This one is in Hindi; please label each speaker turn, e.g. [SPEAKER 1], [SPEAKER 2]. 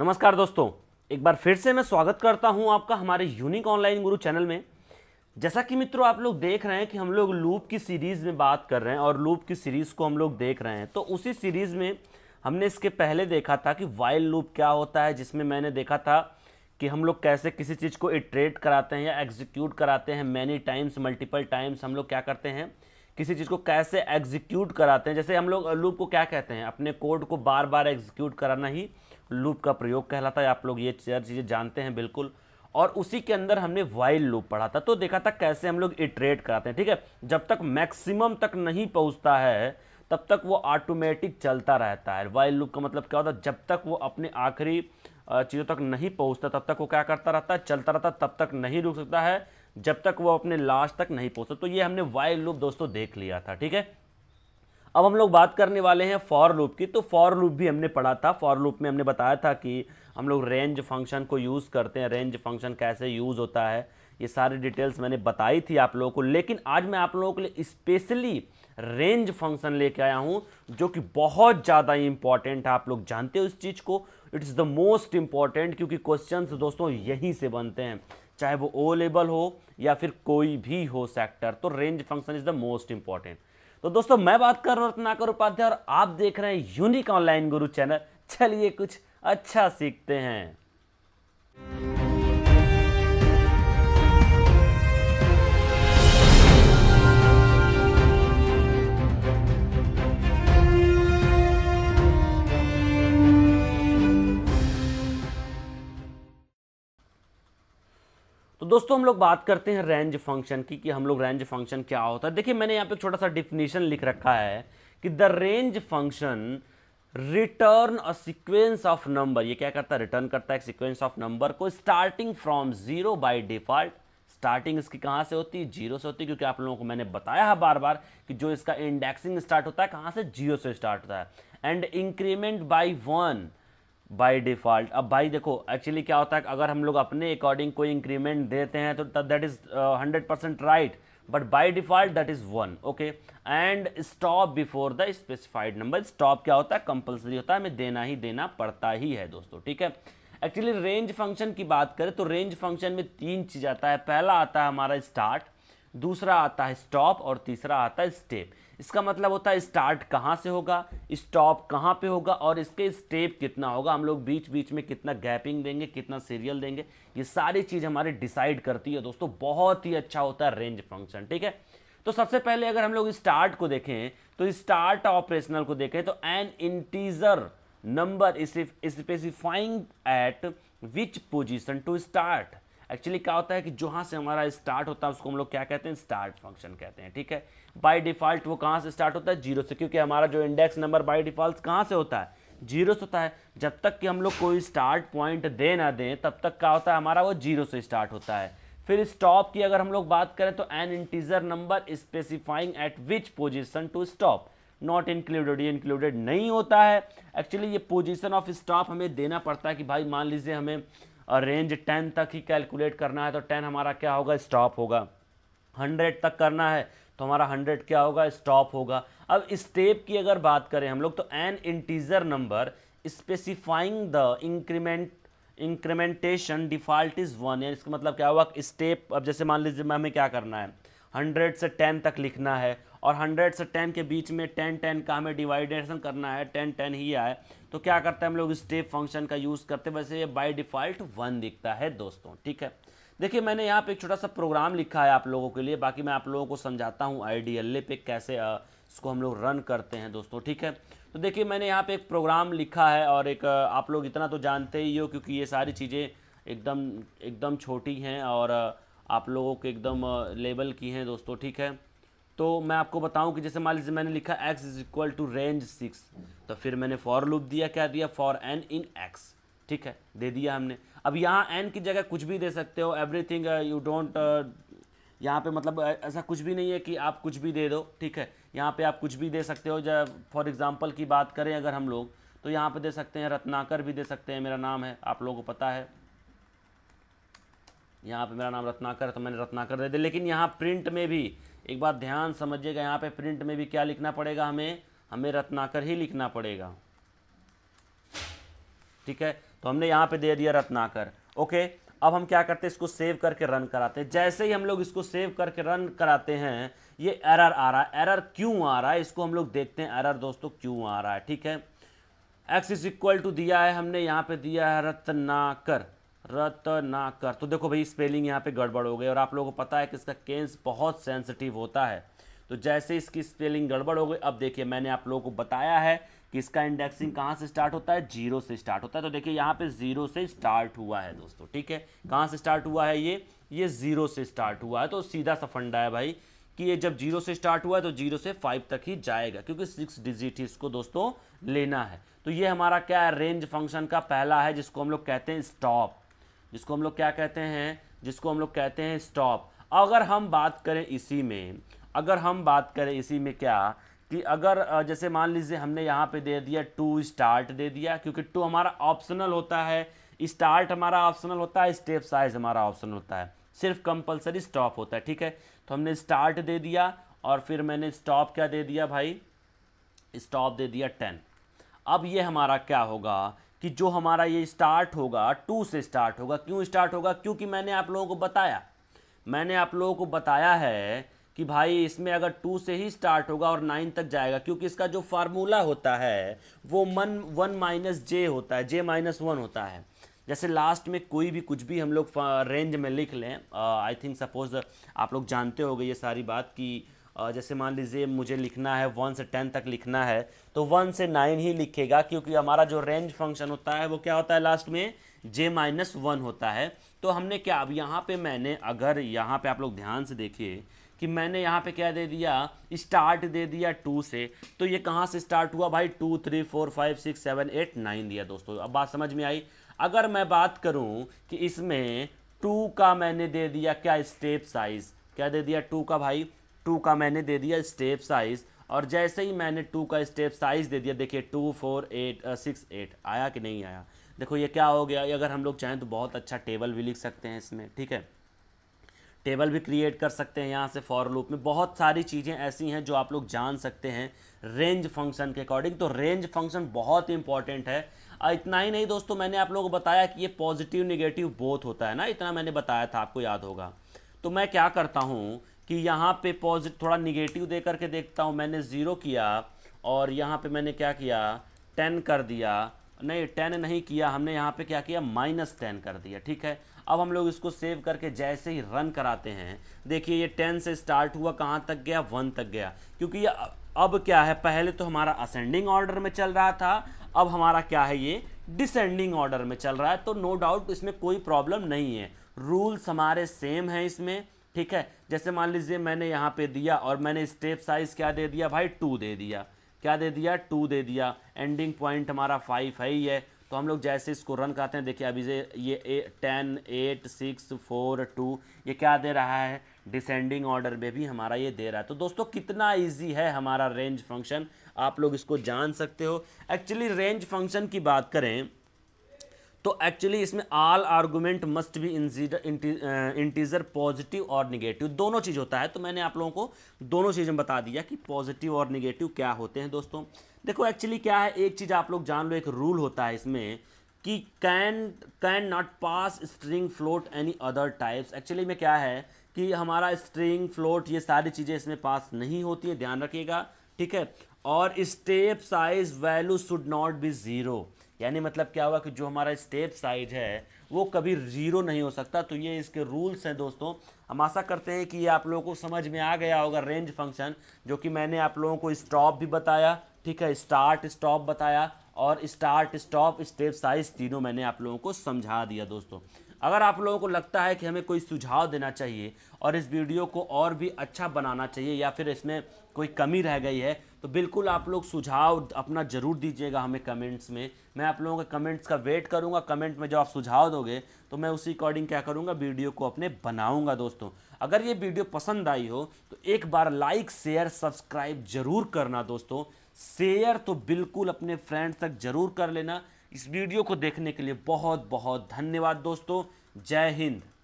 [SPEAKER 1] नमस्कार दोस्तों एक बार फिर से मैं स्वागत करता हूं आपका हमारे यूनिक ऑनलाइन गुरु चैनल में जैसा कि मित्रों आप लोग देख रहे हैं कि हम लोग लूप की सीरीज़ में बात कर रहे हैं और लूप की सीरीज़ को हम लोग देख रहे हैं तो उसी सीरीज़ में हमने इसके पहले देखा था कि वाइल लूप क्या होता है जिसमें मैंने देखा था कि हम लोग कैसे किसी चीज़ को इट्रेट कराते हैं या एग्जीक्यूट कराते हैं मैनी टाइम्स मल्टीपल टाइम्स हम लोग क्या करते हैं किसी चीज़ को कैसे एग्जीक्यूट कराते हैं जैसे हम लोग लूप को क्या कहते हैं अपने कोड को बार बार एग्जीक्यूट कराना ही लूप का प्रयोग कहलाता है आप लोग ये चीज़ें जानते हैं बिल्कुल और उसी के अंदर हमने वाइल लूप पढ़ा था तो देखा था कैसे हम लोग इटरेट कराते हैं ठीक है जब तक मैक्सिमम तक नहीं पहुंचता है तब तक वो ऑटोमेटिक चलता रहता है वाइल लूप का मतलब क्या होता है जब तक वो अपने आखिरी चीज़ों तक नहीं पहुंचता तब तक वो क्या करता रहता है चलता रहता तब तक नहीं रुक सकता है जब तक वो अपने लास्ट तक नहीं पहुँचता तो ये हमने वाइल लूप दोस्तों देख लिया था ठीक है अब हम लोग बात करने वाले हैं फॉर लूप की तो फॉर लूप भी हमने पढ़ा था फॉर लूप में हमने बताया था कि हम लोग रेंज फंक्शन को यूज़ करते हैं रेंज फंक्शन कैसे यूज़ होता है ये सारी डिटेल्स मैंने बताई थी आप लोगों को लेकिन आज मैं आप लोगों के लिए स्पेशली रेंज फंक्शन लेके आया हूँ जो कि बहुत ज़्यादा इंपॉर्टेंट है आप लोग जानते हो इस चीज़ को इट्स द मोस्ट इम्पॉर्टेंट क्योंकि क्वेश्चन दोस्तों यहीं से बनते हैं चाहे वो ओ लेवल हो या फिर कोई भी हो सेक्टर तो range function is the most important तो दोस्तों मैं बात कर रहा हूँ रत्नाकर उपाध्याय और आप देख रहे हैं यूनिक ऑनलाइन गुरु चैनल चलिए कुछ अच्छा सीखते हैं तो दोस्तों हम लोग बात करते हैं रेंज फंक्शन की कि हम लोग रेंज फंक्शन क्या होता है देखिए मैंने यहाँ पे छोटा सा डिफिनेशन लिख रखा है कि the range function return a sequence of number ये क्या करता है रिटर्न करता है सीक्वेंस ऑफ नंबर को starting from zero by default starting इसकी कहाँ से होती है जीरो से होती है क्योंकि आप लोगों को मैंने बताया है बार बार कि जो इसका इंडेक्सिंग स्टार्ट होता है कहाँ से जीरो से स्टार्ट होता है and increment by one by default अब भाई देखो एक्चुअली क्या होता है अगर हम लोग अपने अकॉर्डिंग कोई इंक्रीमेंट देते हैं तो that is hundred percent right but by default that is one okay and stop before the specified number stop क्या होता है कंपलसरी होता है हमें देना ही देना पड़ता ही है दोस्तों ठीक है एक्चुअली रेंज फंक्शन की बात करें तो रेंज फंक्शन में तीन चीज़ आता है पहला आता है हमारा स्टार्ट दूसरा आता है स्टॉप और तीसरा आता है स्टेप इसका मतलब होता है स्टार्ट कहाँ से होगा स्टॉप कहाँ पे होगा और इसके स्टेप कितना होगा हम लोग बीच बीच में कितना गैपिंग देंगे कितना सीरियल देंगे ये सारी चीज़ हमारे डिसाइड करती है दोस्तों बहुत ही अच्छा होता है रेंज फंक्शन ठीक है तो सबसे पहले अगर हम लोग स्टार्ट को देखें तो स्टार्ट ऑपरेशनल को देखें तो an integer number specifying at which position to start actually क्या होता है कि जहाँ से हमारा स्टार्ट होता है उसको हम लोग क्या कहते हैं स्टार्ट फंक्शन कहते हैं ठीक है बाई डिफॉल्ट वो कहाँ से स्टार्ट होता है जीरो से क्योंकि हमारा जो इंडेक्स नंबर बाई डिफॉल्ट कहाँ से होता है जीरो से होता है जब तक कि हम लोग कोई स्टार्ट पॉइंट दे ना दें तब तक क्या होता है हमारा वो जीरो से स्टार्ट होता है फिर स्टॉप की अगर हम लोग बात करें तो an integer number specifying at which position to stop not included ये इंक्लूडेड नहीं होता है एक्चुअली ये पोजिशन ऑफ स्टॉप हमें देना पड़ता है कि भाई मान लीजिए हमें और रेंज टेन तक ही कैलकुलेट करना है तो टेन हमारा क्या होगा स्टॉप होगा हंड्रेड तक करना है तो हमारा हंड्रेड क्या होगा स्टॉप होगा अब स्टेप की अगर बात करें हम लोग तो an integer number specifying the increment incrementation default is one इसका मतलब क्या हुआ स्टेप अब जैसे मान लीजिए हमें क्या करना है हंड्रेड से टेन तक लिखना है और 100 से 10 के बीच में 10 10 का हमें डिवाइडेशन करना है 10 10 ही आए तो क्या करते हैं हम लोग स्टेप फंक्शन का यूज़ करते हैं वैसे ये बाई डिफ़ॉल्ट वन दिखता है दोस्तों ठीक है देखिए मैंने यहाँ पे एक छोटा सा प्रोग्राम लिखा है आप लोगों के लिए बाकी मैं आप लोगों को समझाता हूँ आई पे कैसे आ, इसको हम लोग रन करते हैं दोस्तों ठीक है तो देखिए मैंने यहाँ पे एक प्रोग्राम लिखा है और एक आप लोग इतना तो जानते ही हो क्योंकि ये सारी चीज़ें एकदम एकदम छोटी हैं और आप लोगों के एकदम लेवल की हैं दोस्तों ठीक है तो मैं आपको बताऊं कि जैसे मान लीजिए मैंने लिखा x is equal to range six तो फिर मैंने फॉर लूप दिया क्या दिया फॉर एन इन x ठीक है दे दिया हमने अब यहाँ n की जगह कुछ भी दे सकते हो एवरीथिंग यू डोंट यहाँ पे मतलब ऐसा कुछ भी नहीं है कि आप कुछ भी दे दो ठीक है यहाँ पे आप कुछ भी दे सकते हो जब फॉर एग्जाम्पल की बात करें अगर हम लोग तो यहाँ पे दे सकते हैं रत्नाकर भी दे सकते हैं मेरा नाम है आप लोगों को पता है यहाँ पे मेरा नाम रत्नाकर तो मैंने रत्नाकर दे दिया लेकिन यहाँ प्रिंट में भी एक बार ध्यान समझिएगा यहाँ पे प्रिंट में भी क्या लिखना पड़ेगा हमें हमें रत्नाकर ही लिखना पड़ेगा ठीक है तो हमने यहाँ पे दे दिया रत्नाकर ओके अब हम क्या करते हैं इसको सेव करके रन कराते हैं जैसे ही हम लोग इसको सेव करके रन कराते हैं ये एरर आ रहा है एरर क्यों आ रहा है इसको हम लोग देखते हैं एरर दोस्तों क्यों आ रहा है ठीक है एक्स इज इक्वल टू दिया है हमने यहाँ पे दिया है रत्नाकर रत्नाकर तो देखो भाई स्पेलिंग यहाँ पे गड़बड़ हो गई और आप लोगों को पता है कि इसका केंस बहुत सेंसिटिव होता है तो जैसे इसकी स्पेलिंग गड़बड़ हो गई अब देखिए मैंने आप लोगों को बताया है कि इसका इंडेक्सिंग कहाँ से स्टार्ट होता है जीरो से स्टार्ट होता है तो देखिए यहाँ पे जीरो से स्टार्ट हुआ है दोस्तों ठीक है कहाँ से स्टार्ट हुआ है ये ये जीरो से स्टार्ट हुआ है तो सीधा सा फंडा है भाई कि ये जब जीरो से स्टार्ट हुआ है तो जीरो से फाइव तक ही जाएगा क्योंकि सिक्स डिजिट ही इसको दोस्तों लेना है तो ये हमारा क्या है रेंज फंक्शन का पहला है जिसको हम लोग कहते हैं स्टॉप जिसको हम लोग क्या कहते हैं जिसको हम लोग कहते हैं स्टॉप अगर हम बात करें इसी में अगर हम बात करें इसी में क्या कि अगर जैसे मान लीजिए हमने यहाँ पे दे दिया टू स्टार्ट दे दिया क्योंकि टू हमारा ऑप्शनल होता है स्टार्ट हमारा ऑप्शनल होता है स्टेप साइज हमारा ऑप्शनल होता है सिर्फ कंपलसरी स्टॉप होता है ठीक है तो हमने स्टार्ट दे दिया और फिर मैंने स्टॉप क्या दे दिया भाई स्टॉप दे दिया टेन अब ये हमारा क्या होगा कि जो हमारा ये स्टार्ट होगा टू से स्टार्ट होगा क्यों स्टार्ट होगा क्योंकि मैंने आप लोगों को बताया मैंने आप लोगों को बताया है कि भाई इसमें अगर टू से ही स्टार्ट होगा और नाइन तक जाएगा क्योंकि इसका जो फार्मूला होता है वो मन वन माइनस जे होता है जे माइनस वन होता है जैसे लास्ट में कोई भी कुछ भी हम लोग रेंज में लिख लें आई थिंक सपोज आप लोग जानते हो ये सारी बात कि जैसे मान लीजिए मुझे लिखना है वन से टेन तक लिखना है तो वन से नाइन ही लिखेगा क्योंकि हमारा जो रेंज फंक्शन होता है वो क्या होता है लास्ट में जे माइनस वन होता है तो हमने क्या अब यहाँ पे मैंने अगर यहाँ पे आप लोग ध्यान से देखिए कि मैंने यहाँ पे क्या दे दिया स्टार्ट दे दिया टू से तो ये कहाँ से स्टार्ट हुआ भाई two three four five six seven eight nine दिया दोस्तों अब बात समझ में आई अगर मैं बात करूँ कि इसमें टू का मैंने दे दिया क्या स्टेप साइज़ क्या दे दिया टू का भाई टू का मैंने दे दिया स्टेप साइज़ और जैसे ही मैंने टू का स्टेप साइज़ दे दिया देखिए two four eight six eight आया कि नहीं आया देखो ये क्या हो गया अगर हम लोग चाहें तो बहुत अच्छा टेबल भी लिख सकते हैं इसमें ठीक है टेबल भी क्रिएट कर सकते हैं यहाँ से फॉर लूप में बहुत सारी चीज़ें ऐसी हैं जो आप लोग जान सकते हैं रेंज फंक्शन के अकॉर्डिंग तो रेंज फंक्शन बहुत इंपॉर्टेंट है इतना ही नहीं दोस्तों मैंने आप लोगों को बताया कि ये पॉजिटिव निगेटिव बोथ होता है ना इतना मैंने बताया था आपको याद होगा तो मैं क्या करता हूँ कि यहाँ पे पॉजिटिव थोड़ा निगेटिव दे करके देखता हूँ मैंने ज़ीरो किया और यहाँ पे मैंने क्या किया टेन कर दिया नहीं टेन नहीं किया हमने यहाँ पे क्या किया माइनस टेन कर दिया ठीक है अब हम लोग इसको सेव करके जैसे ही रन कराते हैं देखिए ये टेन से स्टार्ट हुआ कहाँ तक गया वन तक गया क्योंकि ये अब क्या है पहले तो हमारा असेंडिंग ऑर्डर में चल रहा था अब हमारा क्या है ये डिसेंडिंग ऑर्डर में चल रहा है तो नो डाउट इसमें कोई प्रॉब्लम नहीं है रूल्स हमारे सेम हैं इसमें ठीक है जैसे मान लीजिए मैंने यहाँ पे दिया और मैंने स्टेप साइज क्या दे दिया भाई टू दे दिया क्या दे दिया टू दे दिया एंडिंग पॉइंट हमारा फाइव है ही है तो हम लोग जैसे इसको रन करते हैं देखिए अभी से ये ten eight six four two ये क्या दे रहा है डिसेंडिंग ऑर्डर में भी हमारा ये दे रहा है तो दोस्तों कितना इजी है हमारा रेंज फंक्शन आप लोग इसको जान सकते हो एक्चुअली रेंज फंक्शन की बात करें तो एक्चुअली इसमें all argument must be integer positive और निगेटिव दोनों चीज़ होता है तो मैंने आप लोगों को दोनों चीज़ें बता दिया कि पॉजिटिव और निगेटिव क्या होते हैं दोस्तों देखो एक्चुअली क्या है एक चीज़ आप लोग जान लो एक रूल होता है इसमें कि can can not pass string float any other types actually में क्या है कि हमारा स्ट्रिंग फ्लोट ये सारी चीज़ें इसमें पास नहीं होती हैं ध्यान रखिएगा ठीक है और step size value should not be zero यानी मतलब क्या हुआ कि जो हमारा स्टेप साइज है वो कभी ज़ीरो नहीं हो सकता तो ये इसके रूल्स हैं दोस्तों हम आशा करते हैं कि ये आप लोगों को समझ में आ गया होगा रेंज फंक्शन जो कि मैंने आप लोगों को स्टॉप भी बताया ठीक है स्टार्ट स्टॉप बताया और स्टार्ट स्टॉप स्टेप साइज तीनों मैंने आप लोगों को समझा दिया दोस्तों अगर आप लोगों को लगता है कि हमें कोई सुझाव देना चाहिए और इस वीडियो को और भी अच्छा बनाना चाहिए या फिर इसमें कोई कमी रह गई है तो बिल्कुल आप लोग सुझाव अपना ज़रूर दीजिएगा हमें कमेंट्स में मैं आप लोगों के कमेंट्स का वेट करूँगा कमेंट में जब आप सुझाव दोगे तो मैं उसी अकॉर्डिंग क्या करूँगा वीडियो को अपने बनाऊँगा दोस्तों अगर ये वीडियो पसंद आई हो तो एक बार लाइक शेयर सब्सक्राइब जरूर करना दोस्तों शेयर तो बिल्कुल अपने फ्रेंड्स तक जरूर कर लेना इस वीडियो को देखने के लिए बहुत बहुत धन्यवाद दोस्तों जय हिंद